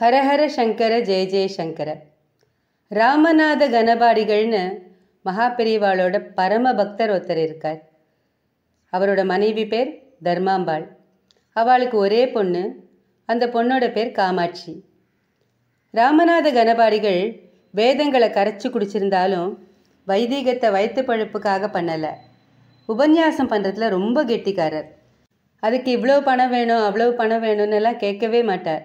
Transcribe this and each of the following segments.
ஹரஹர சங்கர ஜெய ஜெயசங்கர ராமநாத கனபாடிகள்னு மகாபெரிவாளோட பரம பக்தர் ஒருத்தர் இருக்கார் அவரோட மனைவி பேர் தர்மாம்பாள் அவளுக்கு ஒரே பொண்ணு அந்த பொண்ணோட பேர் காமாட்சி ராமநாத கனபாடிகள் வேதங்களை கரைச்சி குடிச்சிருந்தாலும் வைதீகத்தை வயிற்று பழப்புக்காக பண்ணலை உபன்யாசம் பண்ணுறதுல ரொம்ப கெட்டிக்காரர் அதுக்கு இவ்வளோ பணம் வேணும் அவ்வளோ பணம் வேணும்னுலாம் கேட்கவே மாட்டார்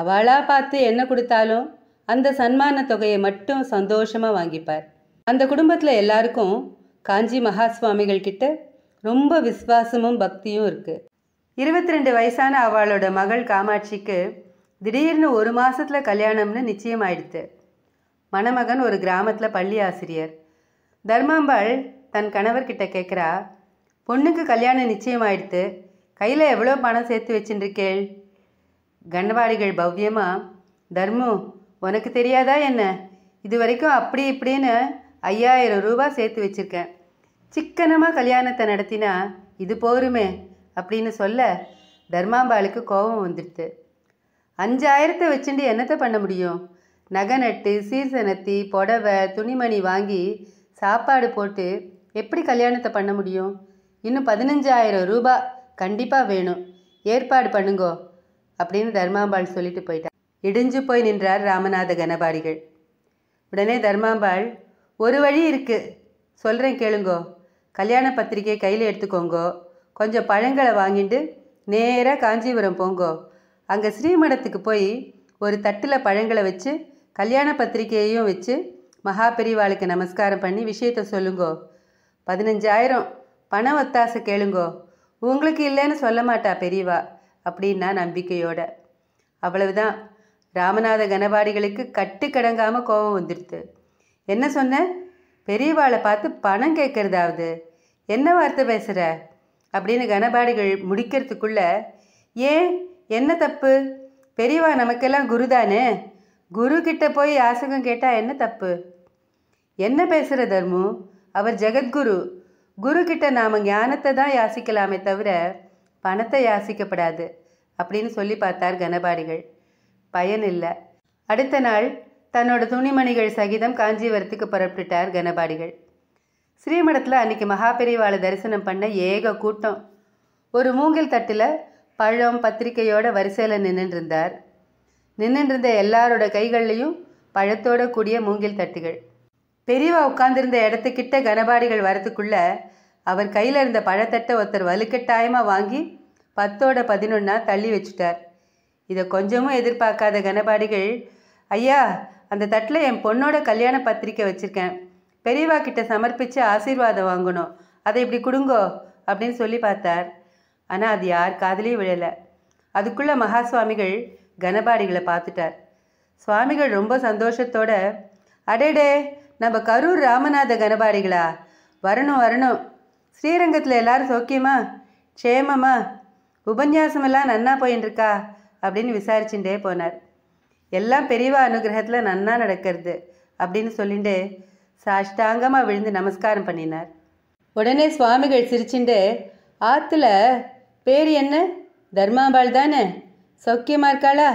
அவளாக பார்த்து என்ன கொடுத்தாலும் அந்த சன்மான தொகையை மட்டும் சந்தோஷமாக வாங்கிப்பார் அந்த குடும்பத்தில் எல்லாருக்கும் காஞ்சி மகா சுவாமிகள் கிட்ட ரொம்ப விஸ்வாசமும் பக்தியும் இருக்குது இருபத்தி ரெண்டு வயசான அவளோட மகள் காமாட்சிக்கு திடீர்னு ஒரு மாதத்தில் கல்யாணம்னு நிச்சயம் ஆயிடுத்து மணமகன் ஒரு கிராமத்தில் பள்ளி ஆசிரியர் தர்மாம்பாள் தன் கணவர்கிட்ட கேட்குறா பொண்ணுக்கு கல்யாணம் நிச்சயம் ஆயிடுத்து கையில் எவ்வளோ பணம் சேர்த்து வச்சுருக்கேள் கண்டவாடிகள் பவ்யமா தர்மு உனக்கு தெரியாதா என்ன இது வரைக்கும் அப்படி இப்படின்னு ஐயாயிரம் ரூபா சேர்த்து வச்சுருக்கேன் சிக்கனமாக கல்யாணத்தை நடத்தினா இது போருமே அப்படின்னு சொல்ல தர்மாம்பாளுக்கு கோபம் வந்துடுது அஞ்சாயிரத்தை வச்சுட்டு என்னத்தை பண்ண முடியும் நகை நட்டு சீர்சனத்தி புடவை துணிமணி வாங்கி சாப்பாடு போட்டு எப்படி கல்யாணத்தை பண்ண முடியும் இன்னும் பதினஞ்சாயிரம் ரூபா கண்டிப்பாக வேணும் ஏற்பாடு பண்ணுங்கோ அப்படின்னு தர்மாம்பாள் சொல்லிட்டு போயிட்டான் இடிஞ்சு போய் நின்றார் ராமநாத கணபாடிகள் உடனே தர்மாம்பாள் ஒரு வழி இருக்குது சொல்கிறேன் கேளுங்கோ கல்யாண பத்திரிக்கையை கையில் எடுத்துக்கோங்கோ கொஞ்சம் பழங்களை வாங்கிட்டு நேராக காஞ்சிபுரம் போங்கோ அங்கே ஸ்ரீமடத்துக்கு போய் ஒரு தட்டில் பழங்களை வச்சு கல்யாண பத்திரிகையையும் வச்சு மகா பெரிவாளுக்கு நமஸ்காரம் பண்ணி விஷயத்த சொல்லுங்கோ பதினஞ்சாயிரம் பண ஒத்தாசை கேளுங்கோ உங்களுக்கு இல்லைன்னு சொல்ல மாட்டா பெரியவா அப்படின்னா நம்பிக்கையோட அவ்வளவுதான் ராமநாத கனபாடிகளுக்கு கட்டு கடங்காமல் கோபம் வந்துடுது என்ன சொன்ன பெரியவாளை பார்த்து பணம் கேட்கறதாவது என்ன வார்த்தை பேசுகிற அப்படின்னு கனபாடிகள் முடிக்கிறதுக்குள்ள ஏன் என்ன தப்பு பெரியவா நமக்கெல்லாம் குரு தானே குரு கிட்ட போய் யாசகம் கேட்டால் என்ன தப்பு என்ன பேசுகிற தர்மு அவர் ஜெகத்குரு குரு கிட்ட நாம் ஞானத்தை தான் யாசிக்கலாமே தவிர பணத்தை யாசிக்கப்படாது அப்படின்னு சொல்லி பார்த்தார் கனபாடிகள் பயன் இல்லை அடுத்த நாள் தன்னோட துணிமணிகள் சகிதம் காஞ்சிபுரத்துக்கு புறப்பட்டுட்டார் கனபாடிகள் ஸ்ரீமடத்தில் அன்றைக்கி மகாபெரிவாளை தரிசனம் பண்ண ஏக கூட்டம் ஒரு மூங்கில் தட்டில் பழம் பத்திரிக்கையோட வரிசையில் நின்றுருந்தார் நின்றுருந்த எல்லாரோட கைகள்லையும் பழத்தோட கூடிய மூங்கில் தட்டுகள் பெரியவா உட்கார்ந்திருந்த இடத்துக்கிட்ட கனபாடிகள் வரத்துக்குள்ளே அவர் கையில் இருந்த பழத்தட்டை ஒருத்தர் வலுக்கட்டாயமாக வாங்கி பத்தோட பதினொன்னா தள்ளி வச்சுட்டார் இதை கொஞ்சமும் எதிர்பார்க்காத கனபாடிகள் ஐயா அந்த தட்டில் என் பொண்ணோட கல்யாண பத்திரிக்கை வச்சுருக்கேன் பெரியவா கிட்ட சமர்ப்பித்து ஆசீர்வாதம் வாங்கணும் அதை இப்படி கொடுங்கோ அப்படின்னு சொல்லி பார்த்தார் ஆனால் அது யார் காதலையும் விழலை அதுக்குள்ளே மகா சுவாமிகள் கனபாடிகளை பார்த்துட்டார் சுவாமிகள் ரொம்ப சந்தோஷத்தோட அடேடே நம்ம கரூர் ராமநாத கனபாடிகளா வரணும் வரணும் ஸ்ரீரங்கத்தில் எல்லாரும் சௌக்கியமா க்ஷேமமா எல்லாம் நன்னா போயின்ட்டுருக்கா அப்படின்னு விசாரிச்சுட்டே போனார் எல்லாம் பெரியவா அனுகிரகத்தில் நன்னா நடக்கிறது அப்படின்னு சொல்லிட்டு சாஷ்டாங்கமாக விழுந்து நமஸ்காரம் பண்ணினார் உடனே சுவாமிகள் சிரிச்சுண்டு ஆற்றுல பேர் என்ன தர்மாபாள் தானே சௌக்கியமாக இருக்காளா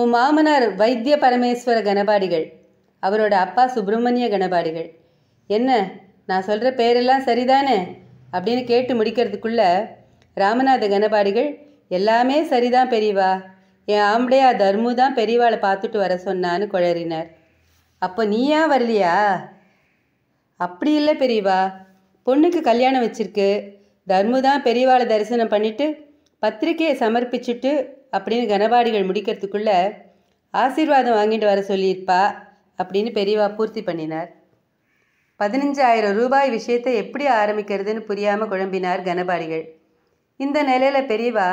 உன் மாமனார் வைத்திய பரமேஸ்வர கணபாடிகள் அவரோட அப்பா சுப்பிரமணிய கணபாடிகள் என்ன நான் சொல்கிற பேரெல்லாம் சரிதானே அப்படின்னு கேட்டு முடிக்கிறதுக்குள்ள ராமநாத கணபாடிகள் எல்லாமே சரிதான் பெரியவா என் ஆம்படையா தர்மு தான் பெரியவாளை பார்த்துட்டு வர சொன்னான்னு குழறினார் அப்போ நீயா வரலையா அப்படி இல்லை பெரியவா பொண்ணுக்கு கல்யாணம் வச்சிருக்கு தர்மு தான் பெரியவாளை தரிசனம் பண்ணிவிட்டு பத்திரிக்கையை சமர்ப்பிச்சுட்டு அப்படின்னு கனபாடிகள் முடிக்கிறதுக்குள்ளே ஆசீர்வாதம் வாங்கிட்டு வர சொல்லியிருப்பா அப்படின்னு பெரியவா பூர்த்தி பண்ணினார் பதினஞ்சாயிரம் ரூபாய் விஷயத்தை எப்படி ஆரம்பிக்கிறதுன்னு புரியாமல் குழம்பினார் கனபாடிகள் இந்த நிலையில் பெரியவா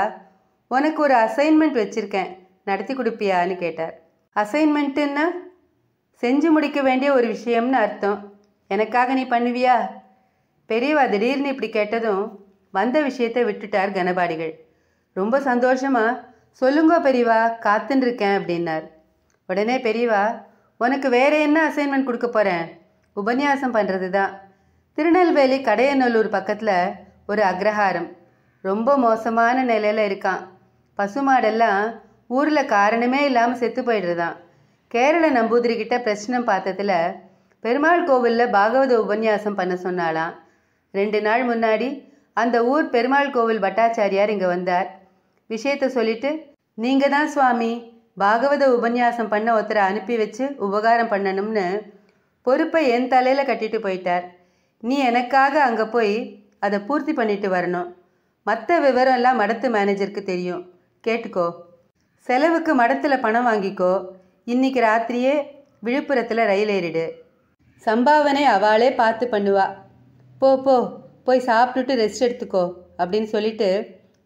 உனக்கு ஒரு அசைன்மெண்ட் வச்சுருக்கேன் நடத்தி கொடுப்பியான்னு கேட்டார் அசைன்மெண்ட்டுன்னா செஞ்சு முடிக்க வேண்டிய ஒரு விஷயம்னு அர்த்தம் எனக்காக நீ பண்ணுவியா பெரியவா திடீர்னு இப்படி கேட்டதும் வந்த விஷயத்தை விட்டுட்டார் கனபாடிகள் ரொம்ப சந்தோஷமா சொல்லுங்கோ பெரியவா காத்துன்னு இருக்கேன் அப்படின்னார் உடனே பெரியவா உனக்கு வேற என்ன அசைன்மெண்ட் கொடுக்க போகிறேன் உபன்யாசம் பண்ணுறது தான் திருநெல்வேலி கடையநல்லூர் பக்கத்தில் ஒரு அக்ரஹாரம் ரொம்ப மோசமான நிலையில் இருக்கான் பசுமாடெல்லாம் ஊரில் காரணமே இல்லாமல் செத்து போயிடுறதான் கேரள நம்பூதிரிக்கிட்ட பிரச்சனை பார்த்ததில் பெருமாள் கோவிலில் பாகவத உபன்யாசம் பண்ண சொன்னாலாம் ரெண்டு நாள் முன்னாடி அந்த ஊர் பெருமாள் கோவில் பட்டாச்சாரியார் இங்கே வந்தார் விஷயத்த சொல்லிட்டு நீங்கள் தான் சுவாமி பாகவத உபன்யாசம் பண்ண ஒருத்தரை அனுப்பி வச்சு உபகாரம் பண்ணணும்னு பொறுப்பை என் தலையில் கட்டிட்டு போயிட்டார் நீ எனக்காக அங்கே போய் அதை பூர்த்தி பண்ணிட்டு வரணும் மற்ற விவரம்லாம் மடத்து மேனேஜருக்கு தெரியும் கேட்டுக்கோ செலவுக்கு மடத்தில் பணம் வாங்கிக்கோ இன்னைக்கு ராத்திரியே விழுப்புரத்தில் ரயில் ஏறிடு சம்பாவனை அவளே பார்த்து பண்ணுவா போ போ போய் சாப்பிட்டுட்டு ரெஸ்ட் எடுத்துக்கோ அப்படின்னு சொல்லிட்டு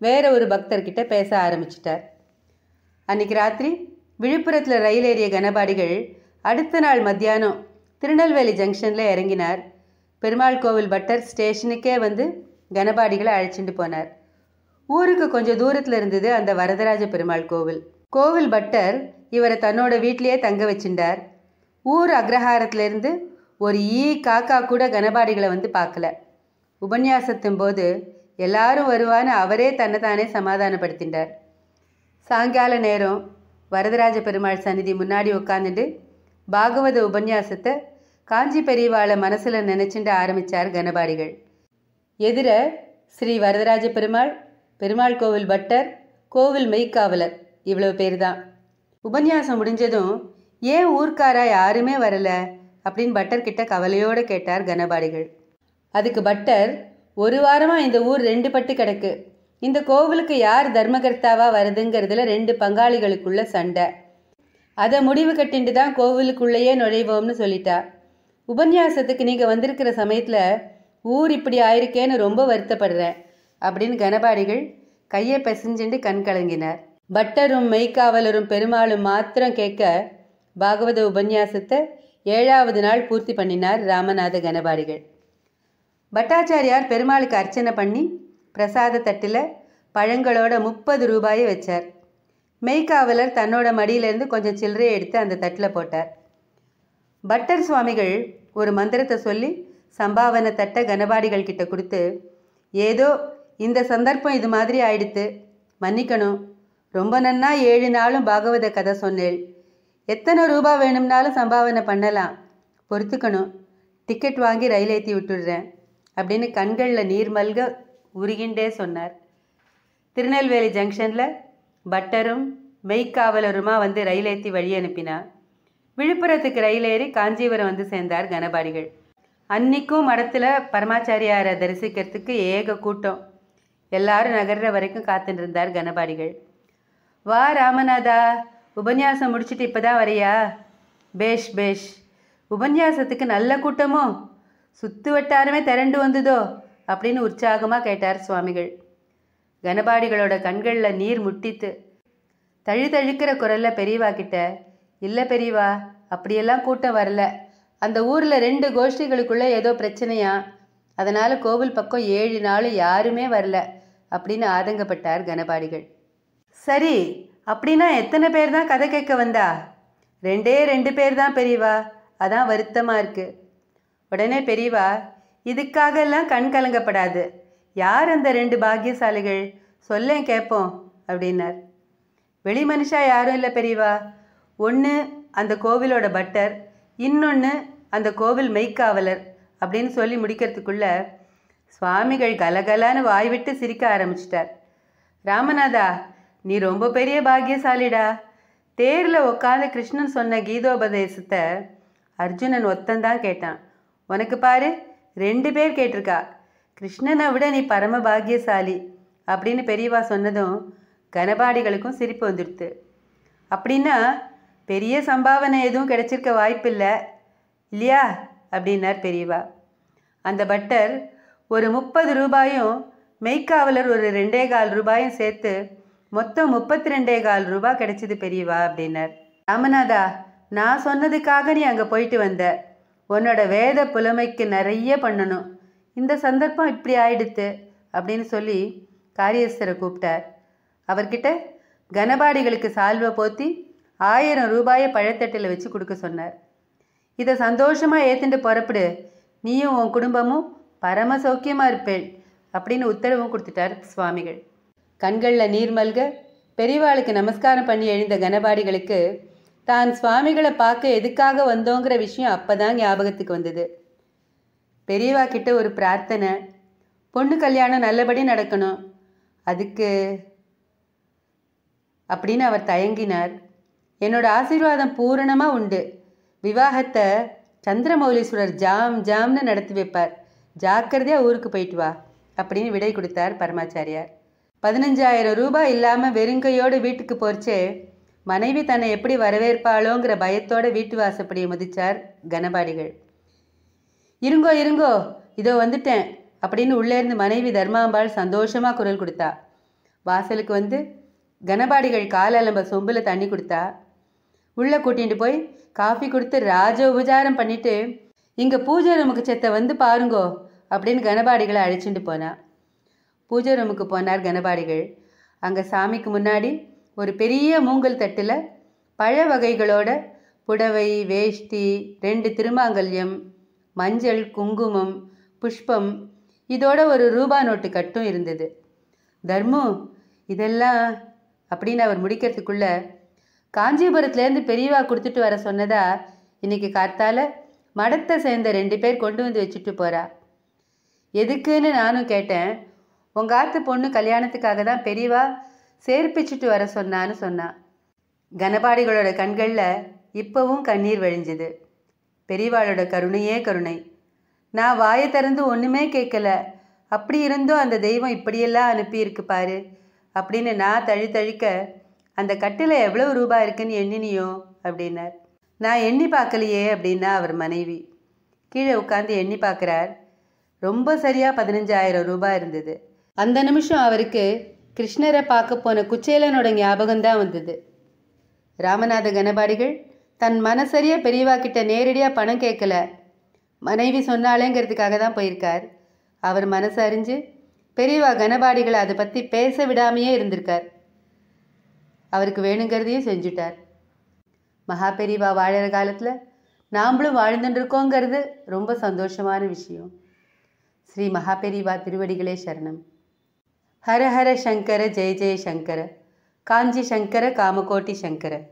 வேற ஒரு பக்தர்கிட்ட பேச ஆரம்பிச்சிட்டார் அன்னைக்கு ராத்திரி விழுப்புரத்தில் ரயில் ஏறிய கனபாடிகள் அடுத்த நாள் மத்தியானம் திருநெல்வேலி ஜங்ஷனில் இறங்கினார் பெருமாள் கோவில் பட்டர் ஸ்டேஷனுக்கே வந்து கனபாடிகளை அழைச்சிட்டு போனார் ஊருக்கு கொஞ்சம் தூரத்தில் இருந்தது அந்த வரதராஜ பெருமாள் கோவில் கோவில் பட்டர் இவரை தன்னோட வீட்டிலேயே தங்க வச்சிருந்தார் ஊர் அக்ரஹாரத்திலேருந்து ஒரு ஈ காக்கா கூட கனபாடிகளை வந்து பார்க்கல உபன்யாசத்தின் போது எல்லாரும் வருவான்னு அவரே தன்னைத்தானே சமாதானப்படுத்தினார் சாயங்கால நேரம் வரதராஜ பெருமாள் சந்நிதி முன்னாடி உட்காந்துட்டு பாகவத உபன்யாசத்தை காஞ்சி பெரியவாளை மனசில் நினச்சிண்டு ஆரம்பித்தார் கனபாடிகள் எதிர ஸ்ரீ வரதராஜ பெருமாள் பெருமாள் கோவில் பட்டர் கோவில் மெய்க்காவலர் இவ்வளவு பேர் தான் உபன்யாசம் முடிஞ்சதும் ஏன் ஊர்க்காரா யாருமே வரல அப்படின்னு பட்டர் கிட்ட கவலையோடு கேட்டார் கனபாடிகள் அதுக்கு பட்டர் ஒரு வாரமாக இந்த ஊர் ரெண்டு பட்டு கிடக்கு இந்த கோவிலுக்கு யார் தர்மகர்த்தாவாக வருதுங்கிறதுல ரெண்டு பங்காளிகளுக்குள்ள சண்டை அதை முடிவு கட்டிண்டு தான் கோவிலுக்குள்ளேயே நுழைவோம்னு சொல்லிட்டா உபன்யாசத்துக்கு நீங்கள் வந்திருக்கிற சமயத்தில் ஊர் இப்படி ஆயிருக்கேன்னு ரொம்ப வருத்தப்படுறேன் அப்படின்னு கனபாடிகள் கையை பிசைஞ்சுண்டு கண் கலங்கினார் பட்டரும் மெய்க்காவலரும் பெருமாளும் மாத்திரம் கேட்க பாகவத உபன்யாசத்தை ஏழாவது நாள் பூர்த்தி பண்ணினார் ராமநாத கனபாடிகள் பட்டாச்சாரியார் பெருமாளுக்கு அர்ச்சனை பண்ணி பிரசாத தட்டில் பழங்களோட முப்பது ரூபாயை வச்சார் மெய்க்காவலர் தன்னோட மடியிலேருந்து கொஞ்சம் சில்லறையை எடுத்து அந்த தட்டில் போட்டார் பட்டர் சுவாமிகள் ஒரு மந்திரத்தை சொல்லி சம்பாவனை தட்ட கனபாடிகள் கிட்ட கொடுத்து ஏதோ இந்த சந்தர்ப்பம் இது மாதிரி ஆயிடுத்து மன்னிக்கணும் ரொம்ப நன்னா ஏழு நாளும் பாகவத கதை சொன்னேள் எத்தனை ரூபா வேணும்னாலும் சம்பாவனை பண்ணலாம் பொறுத்துக்கணும் டிக்கெட் வாங்கி ரயில் ஏற்றி விட்டுடுறேன் அப்படின்னு கண்களில் நீர் மல்க உருகின்றே சொன்னார் திருநெல்வேலி ஜங்ஷனில் பட்டரும் மெய்க்காவலருமா வந்து ரயில் ஏற்றி வழி அனுப்பினார் விழுப்புரத்துக்கு ரயில் ஏறி காஞ்சிபுரம் வந்து சேர்ந்தார் கணபாடிகள் அன்னைக்கும் மடத்தில் பரமாச்சாரியாரை தரிசிக்கிறதுக்கு ஏக கூட்டம் எல்லாரும் நகர்ற வரைக்கும் காத்துட்டு கணபாடிகள் வா ராமநாதா உபன்யாசம் முடிச்சுட்டு இப்போ தான் வரையா பேஷ் பேஷ் உபன்யாசத்துக்கு நல்ல கூட்டமோ சுத்து வட்டாரமே திரண்டு வந்ததோ அப்படின்னு உற்சாகமாக கேட்டார் சுவாமிகள் கணபாடிகளோட கண்களில் நீர் முட்டித்து தழு தழுக்கிற குரலில் பெரியவா கிட்ட இல்லை பெரியவா அப்படியெல்லாம் கூட்டம் வரல அந்த ஊரில் ரெண்டு கோஷ்டிகளுக்குள்ளே ஏதோ பிரச்சனையா அதனால் கோவில் பக்கம் ஏழு நாள் யாருமே வரல அப்படின்னு ஆதங்கப்பட்டார் கனபாடிகள் சரி அப்படின்னா எத்தனை பேர் தான் கதை கேட்க வந்தா ரெண்டே ரெண்டு பேர் தான் பெரியவா அதான் வருத்தமாக இருக்குது உடனே பெரியவா இதுக்காகலாம் கண் கலங்கப்படாது யார் அந்த ரெண்டு பாக்கியசாலிகள் சொல்லேன் கேட்போம் அப்படின்னார் வெளி மனுஷா யாரும் இல்லை பெரியவா ஒன்று அந்த கோவிலோட பட்டர் இன்னொன்று அந்த கோவில் மெய்க்காவலர் அப்படின்னு சொல்லி முடிக்கிறதுக்குள்ள சுவாமிகள் கலகலான்னு வாய்விட்டு சிரிக்க ஆரம்பிச்சிட்டார் ராமநாதா நீ ரொம்ப பெரிய பாக்கியசாலிடா தேரில் உக்காந்த கிருஷ்ணன் சொன்ன கீதோபதேசத்தை அர்ஜுனன் ஒத்தந்தான் கேட்டான் உனக்கு பாரு ரெண்டு பேர் கேட்டிருக்கா கிருஷ்ணனை விட நீ பரம பாக்கியசாலி அப்படின்னு பெரியவா சொன்னதும் கனபாடிகளுக்கும் சிரிப்பு வந்துடுத்து அப்படின்னா பெரிய சம்பாவனை எதுவும் கிடைச்சிருக்க வாய்ப்பில்லை இல்லையா அப்படின்னார் பெரியவா அந்த பட்டர் ஒரு முப்பது ரூபாயும் மெய்க்காவலர் ஒரு ரெண்டே கால் ரூபாயும் சேர்த்து மொத்தம் முப்பத்தி ரெண்டே கால் ரூபா கிடைச்சிது பெரியவா அப்படின்னார் ராமநாதா நான் சொன்னதுக்காக நீ அங்கே போயிட்டு வந்த உன்னோட வேத புலமைக்கு நிறைய பண்ணணும் இந்த சந்தர்ப்பம் இப்படி ஆயிடுத்து அப்படின்னு சொல்லி காரியஸ்தரை கூப்பிட்டார் அவர்கிட்ட கனபாடிகளுக்கு சால்வை போத்தி ஆயிரம் ரூபாயை பழத்தட்டில் வச்சு கொடுக்க சொன்னார் இதை சந்தோஷமாக ஏற்றுண்டு புறப்படு நீயும் உன் குடும்பமும் பரம சௌக்கியமாக இருப்பேள் அப்படின்னு உத்தரவும் கொடுத்துட்டார் சுவாமிகள் கண்களில் நீர்மல்க பெரியவாளுக்கு நமஸ்காரம் பண்ணி எழுந்த கனபாடிகளுக்கு தான் சுவாமிகளை பார்க்க எதுக்காக வந்தோங்கிற விஷயம் அப்போ தான் ஞாபகத்துக்கு வந்தது பெரியவா கிட்ட ஒரு பிரார்த்தனை பொண்ணு கல்யாணம் நல்லபடி நடக்கணும் அதுக்கு அப்படின்னு அவர் தயங்கினார் என்னோட ஆசீர்வாதம் பூரணமாக உண்டு விவாகத்தை சந்திரமௌலீஸ்வரர் ஜாம் ஜாம்னு நடத்தி வைப்பார் ஜாக்கிரதையாக ஊருக்கு போயிட்டு வா அப்படின்னு விடை கொடுத்தார் பரமாச்சாரியார் பதினஞ்சாயிரம் ரூபாய் இல்லாமல் வெறுங்கையோடு வீட்டுக்கு போர்ச்சே மனைவி தன்னை எப்படி வரவேற்பாளோங்கிற பயத்தோட வீட்டு வாசப்படியை முதிச்சார் கனபாடிகள் இருங்கோ இருங்கோ இதோ வந்துட்டேன் அப்படின்னு உள்ளேருந்து மனைவி தர்மாம்பாள் சந்தோஷமாக குரல் கொடுத்தா வாசலுக்கு வந்து கனபாடிகள் காலலம்ப சொம்பில் தண்ணி கொடுத்தா உள்ளே கூட்டிகிட்டு போய் காஃபி கொடுத்து ராஜ உபச்சாரம் பண்ணிவிட்டு இங்கே பூஜை ரூமுக்கு செத்த வந்து பாருங்கோ அப்படின்னு கனபாடிகளை அழைச்சிட்டு போனான் பூஜை ரூமுக்கு போனார் கனபாடிகள் அங்கே சாமிக்கு முன்னாடி ஒரு பெரிய மூங்கல் தட்டில் பழ வகைகளோட புடவை வேஷ்டி ரெண்டு திருமாங்கல்யம் மஞ்சள் குங்குமம் புஷ்பம் இதோட ஒரு ரூபா நோட்டு கட்டும் இருந்தது தர்மு இதெல்லாம் அப்படின்னு அவர் முடிக்கிறதுக்குள்ள காஞ்சிபுரத்துலேருந்து பெரியவா கொடுத்துட்டு வர சொன்னதா இன்னைக்கு கார்த்தால மடத்தை சேர்ந்த ரெண்டு பேர் கொண்டு வந்து வச்சுட்டு போகிறா எதுக்குன்னு நானும் கேட்டேன் உங்கள் ஆத்து பொண்ணு கல்யாணத்துக்காக தான் பெரியவா சேர்ப்பிச்சுட்டு வர சொன்னான்னு சொன்னான் கனபாடிகளோட கண்களில் இப்போவும் கண்ணீர் வழிஞ்சுது பெரியவாளோட கருணையே கருணை நான் வாயை திறந்து ஒன்றுமே கேட்கல அப்படி இருந்தும் அந்த தெய்வம் இப்படியெல்லாம் அனுப்பியிருக்கு பாரு அப்படின்னு நான் தழி தழிக்க அந்த கட்டில் எவ்வளவு ரூபாய் இருக்குன்னு எண்ணினியோ அப்படின்னார் நான் எண்ணி பார்க்கலையே அப்படின்னா அவர் மனைவி கீழே உட்காந்து எண்ணி பார்க்குறார் ரொம்ப சரியாக பதினஞ்சாயிரம் ரூபாய் இருந்தது அந்த நிமிஷம் அவருக்கு கிருஷ்ணரை பார்க்க போன குச்சேலனோட ஞாபகம்தான் வந்தது ராமநாத கனபாடிகள் தன் மனசரியாக பெரியவா கிட்ட நேரடியாக பணம் கேட்கல மனைவி சொன்னாலேங்கிறதுக்காக தான் போயிருக்கார் அவர் மனசு அறிஞ்சு பெரியவா கனபாடிகளை அதை பற்றி பேச விடாமையே இருந்திருக்கார் அவருக்கு வேணுங்கிறதையும் செஞ்சுட்டார் மகா பெரியவா வாழற காலத்தில் நாம்ளும் வாழ்ந்துட்டுருக்கோங்கிறது ரொம்ப சந்தோஷமான விஷயம் ஸ்ரீ மகா பெரியவா திருவடிகளே சரணம் ஹர ஹர சங்கர ஜெய ஜெய சங்கர காஞ்சி சங்கர காமகோட்டி சங்கர